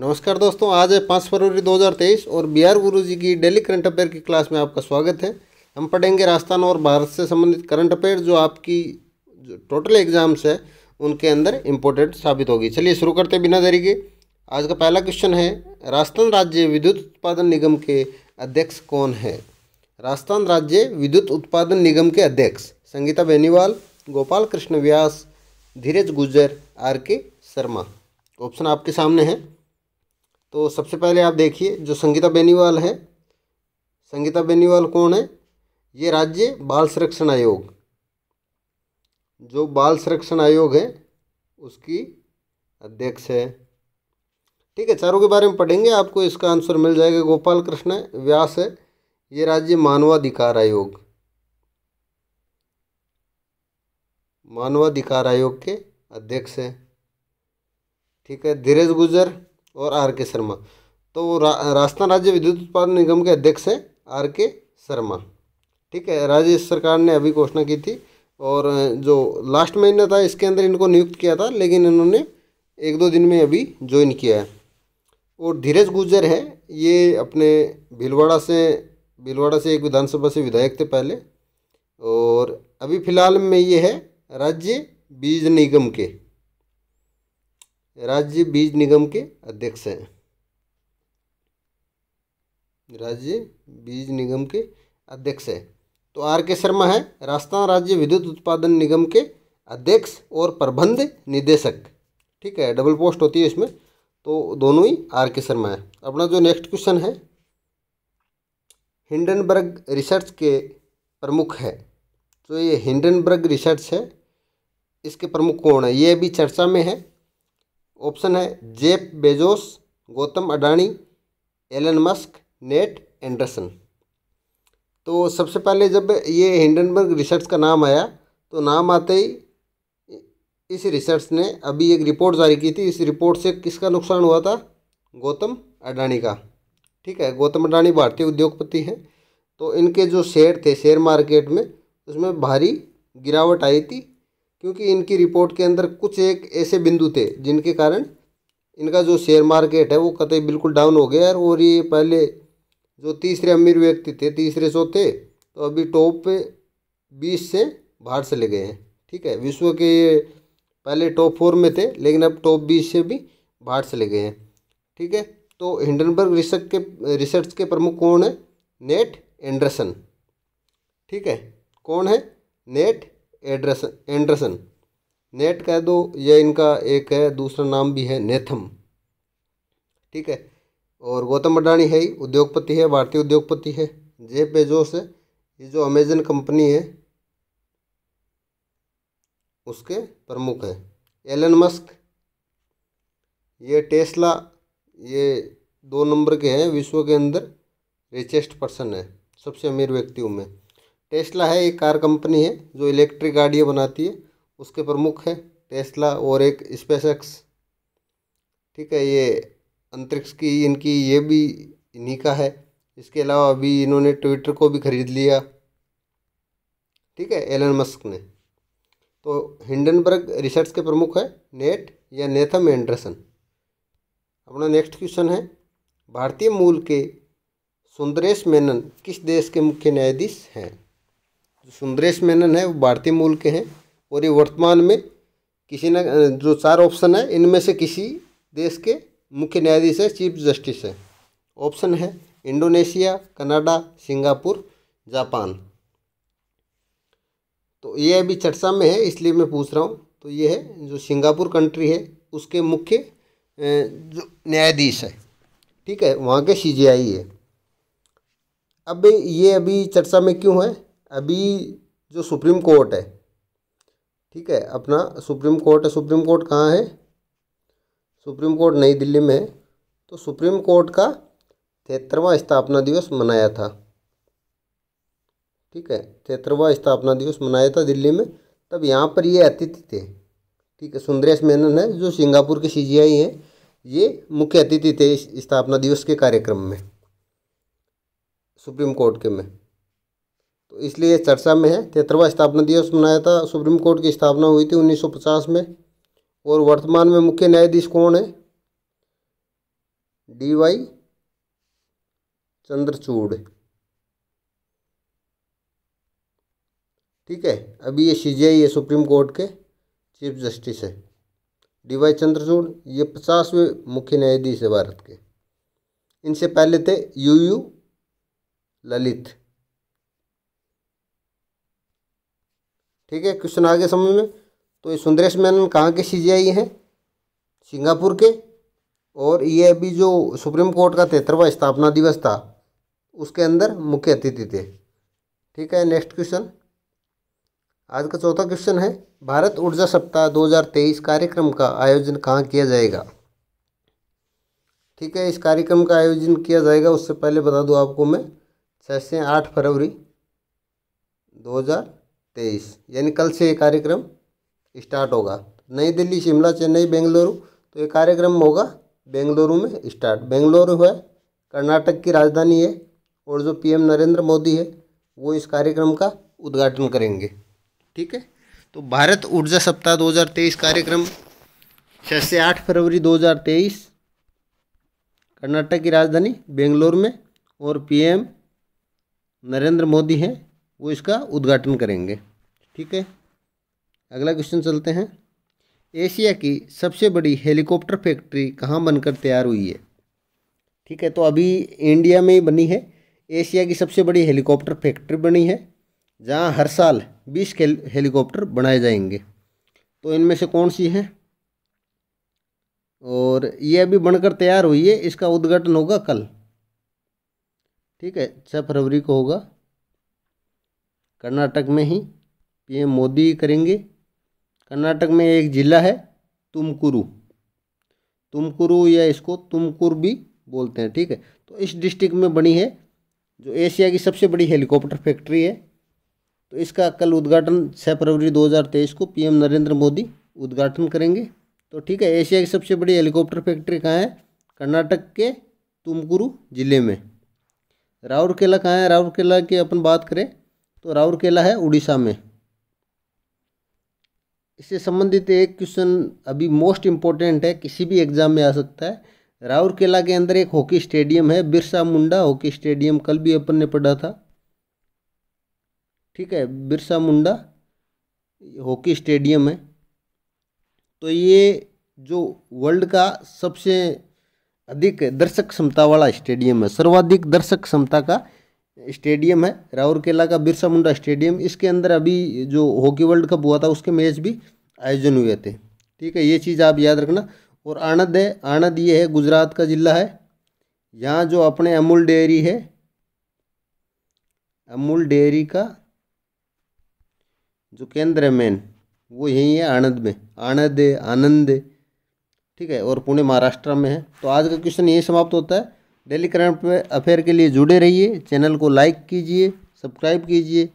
नमस्कार दोस्तों आज है पाँच फरवरी 2023 और बिहार गुरु जी की डेली करंट अफेयर की क्लास में आपका स्वागत है हम पढ़ेंगे राजस्थान और भारत से संबंधित करंट अफेयर जो आपकी जो टोटल एग्जाम्स है उनके अंदर इम्पोर्टेंट साबित होगी चलिए शुरू करते बिना देरी के आज का पहला क्वेश्चन है राजस्थान राज्य विद्युत उत्पादन निगम के अध्यक्ष कौन है राजस्थान राज्य विद्युत उत्पादन निगम के अध्यक्ष संगीता बेनीवाल गोपाल कृष्ण व्यास धीरज गुजर आर के शर्मा ऑप्शन आपके सामने है तो सबसे पहले आप देखिए जो संगीता बेनीवाल है संगीता बेनीवाल कौन है ये राज्य बाल संरक्षण आयोग जो बाल संरक्षण आयोग है उसकी अध्यक्ष है ठीक है चारों के बारे में पढ़ेंगे आपको इसका आंसर मिल जाएगा गोपाल कृष्ण व्यास है ये राज्य मानवाधिकार आयोग मानवाधिकार आयोग के अध्यक्ष है ठीक है धीरज गुजर और आर के शर्मा तो वो रा, राजस्थान राज्य विद्युत उत्पादन निगम के अध्यक्ष हैं आर के शर्मा ठीक है राज्य सरकार ने अभी घोषणा की थी और जो लास्ट महीना था इसके अंदर इनको नियुक्त किया था लेकिन इन्होंने एक दो दिन में अभी ज्वाइन किया है और धीरज गुजर है ये अपने भीलवाड़ा से भीलवाड़ा से एक विधानसभा से विधायक थे पहले और अभी फ़िलहाल में ये है राज्य बीज निगम के राज्य बीज निगम के अध्यक्ष हैं राज्य बीज निगम के अध्यक्ष है तो आर के शर्मा है राजस्थान राज्य विद्युत उत्पादन निगम के अध्यक्ष और प्रबंध निदेशक ठीक है डबल पोस्ट होती है इसमें तो दोनों ही आर के शर्मा है अपना जो नेक्स्ट क्वेश्चन है हिंडनबर्ग रिसर्च के प्रमुख है तो ये हिंडनबर्ग रिसर्च है इसके प्रमुख कौन है ये अभी चर्चा में है ऑप्शन है Jeff Bezos Gautam Adani Elon Musk Nate Anderson तो सबसे पहले जब ये हिंडनबर्ग रिसर्च का नाम आया तो नाम आते ही इस रिसर्च ने अभी एक रिपोर्ट जारी की थी इस रिपोर्ट से किसका नुकसान हुआ था गौतम अडानी का ठीक है गौतम अडानी भारतीय उद्योगपति हैं तो इनके जो शेयर थे शेयर मार्केट में उसमें भारी गिरावट आई थी क्योंकि इनकी रिपोर्ट के अंदर कुछ एक ऐसे बिंदु थे जिनके कारण इनका जो शेयर मार्केट है वो कतई बिल्कुल डाउन हो गया और ये पहले जो तीसरे अमीर व्यक्ति थे तीसरे चौथे तो अभी टॉप पे बीस से बाहर चले गए हैं ठीक है विश्व के पहले टॉप फोर में थे लेकिन अब टॉप बीस से भी बाहर चले गए हैं ठीक है तो हिंडनबर्ग रिसर्च के रिसर्च के प्रमुख कौन है नेट एंडरसन ठीक है कौन है नेट एड्रेस एंडरसन नेट कह दो ये इनका एक है दूसरा नाम भी है नेथम ठीक है और गौतम अडानी है ही उद्योगपति है भारतीय उद्योगपति है जे पेजोस है ये जो अमेजन कंपनी है उसके प्रमुख है एलन मस्क ये टेस्ला ये दो नंबर के हैं विश्व के अंदर रिचेस्ट पर्सन है सबसे अमीर व्यक्तियों में टेस्ला है एक कार कंपनी है जो इलेक्ट्रिक गाड़ियाँ बनाती है उसके प्रमुख है टेस्ला और एक स्पेसएक्स ठीक है ये अंतरिक्ष की इनकी ये भी इन्हीं का है इसके अलावा अभी इन्होंने ट्विटर को भी ख़रीद लिया ठीक है एलन मस्क ने तो हिंडनबर्ग रिसर्च के प्रमुख है नेट या नेथम एंडरसन अपना नेक्स्ट क्वेश्चन है भारतीय मूल के सुंदरेश मेनन किस देश के मुख्य न्यायाधीश हैं जो सुंदरेश मेनन है वो भारतीय मूल के हैं और ये वर्तमान में किसी न जो चार ऑप्शन है इनमें से किसी देश के मुख्य न्यायाधीश है चीफ जस्टिस है ऑप्शन है इंडोनेशिया कनाडा सिंगापुर जापान तो ये अभी चर्चा में है इसलिए मैं पूछ रहा हूँ तो ये है जो सिंगापुर कंट्री है उसके मुख्य जो न्यायाधीश है ठीक है वहाँ के सी है अब ये अभी चर्चा में क्यों है अभी जो सुप्रीम कोर्ट है ठीक है अपना सुप्रीम कोर्ट है सुप्रीम कोर्ट कहाँ है सुप्रीम कोर्ट नई दिल्ली में है तो सुप्रीम कोर्ट का तिहत्तरवा स्थापना दिवस मनाया था ठीक है तिहत्तरवा स्थापना दिवस मनाया था दिल्ली में तब यहाँ पर ये अतिथि थे ठीक है सुंदरेश मेनन है जो सिंगापुर के सी जी आई हैं ये मुख्य अतिथि थे स्थापना दिवस के कार्यक्रम में सुप्रीम कोर्ट के में इसलिए चर्चा में है तेतरवा स्थापना दिवस मनाया था सुप्रीम कोर्ट की स्थापना हुई थी 1950 में और वर्तमान में मुख्य न्यायाधीश कौन है डी वाई चंद्रचूड़ ठीक है अभी ये सी है सुप्रीम कोर्ट के चीफ जस्टिस है डी वाई चंद्रचूड़ ये पचासवें मुख्य न्यायाधीश है भारत के इनसे पहले थे यू यू ललित ठीक है क्वेश्चन आगे समझ में तो ये सुंदरेश मैन कहाँ के सी हैं सिंगापुर के और ये अभी जो सुप्रीम कोर्ट का तेतरवा स्थापना दिवस था उसके अंदर मुख्य अतिथि थे ठीक है नेक्स्ट क्वेश्चन आज का चौथा क्वेश्चन है भारत ऊर्जा सप्ताह 2023 कार्यक्रम का आयोजन कहाँ किया जाएगा ठीक है इस कार्यक्रम का आयोजन किया जाएगा उससे पहले बता दूँ आपको मैं छः से आठ फरवरी 2000 तेईस यानी कल से ये कार्यक्रम स्टार्ट होगा नई दिल्ली शिमला चेन्नई बेंगलुरु तो ये कार्यक्रम होगा बेंगलुरु में स्टार्ट बेंगलुरु है कर्नाटक की राजधानी है और जो पीएम नरेंद्र मोदी है वो इस कार्यक्रम का उद्घाटन करेंगे ठीक है तो भारत ऊर्जा सप्ताह 2023 कार्यक्रम छः से आठ फरवरी 2023 कर्नाटक की राजधानी बेंगलोर में और पीएम नरेंद्र मोदी हैं वो इसका उद्घाटन करेंगे ठीक है अगला क्वेश्चन चलते हैं एशिया की सबसे बड़ी हेलीकॉप्टर फैक्ट्री कहाँ बनकर तैयार हुई है ठीक है तो अभी इंडिया में ही बनी है एशिया की सबसे बड़ी हेलीकॉप्टर फैक्ट्री बनी है जहाँ हर साल बीस हेलीकॉप्टर बनाए जाएंगे तो इनमें से कौन सी है और ये अभी बनकर तैयार हुई है इसका उद्घाटन होगा कल ठीक है छः फरवरी को होगा कर्नाटक में ही पीएम मोदी करेंगे कर्नाटक में एक ज़िला है तुमकुरु तुमकुरु या इसको तुमकुर भी बोलते हैं ठीक है तो इस डिस्ट्रिक्ट में बनी है जो एशिया की सबसे बड़ी हेलीकॉप्टर फैक्ट्री है तो इसका कल उद्घाटन छः फरवरी 2023 को पीएम नरेंद्र मोदी उद्घाटन करेंगे तो ठीक है एशिया की सबसे बड़ी हेलीकॉप्टर फैक्ट्री कहाँ है कर्नाटक के तुमकुरु ज़िले में राउरकेला कहाँ है राउरकेला की अपन बात करें तो राउरकेला है उड़ीसा में इससे संबंधित एक क्वेश्चन अभी मोस्ट इम्पोर्टेंट है किसी भी एग्जाम में आ सकता है राउरकेला के अंदर एक हॉकी स्टेडियम है बिरसा मुंडा हॉकी स्टेडियम कल भी अपन ने पढ़ा था ठीक है बिरसा मुंडा हॉकी स्टेडियम है तो ये जो वर्ल्ड का सबसे अधिक दर्शक क्षमता वाला स्टेडियम है सर्वाधिक दर्शक क्षमता का स्टेडियम है राउरकेला का बिरसा मुंडा स्टेडियम इसके अंदर अभी जो हॉकी वर्ल्ड कप हुआ था उसके मैच भी आयोजन हुए थे ठीक है ये चीज़ आप याद रखना और आणंद है आणंद ये है गुजरात का ज़िला है यहाँ जो अपने अमूल डेयरी है अमूल डेयरी का जो केंद्र है मेन वो यही है आणंद में आणंद आनंद ठीक है और पुणे महाराष्ट्र में है तो आज का क्वेश्चन यही समाप्त होता है डेली करंट अफेयर के लिए जुड़े रहिए चैनल को लाइक कीजिए सब्सक्राइब कीजिए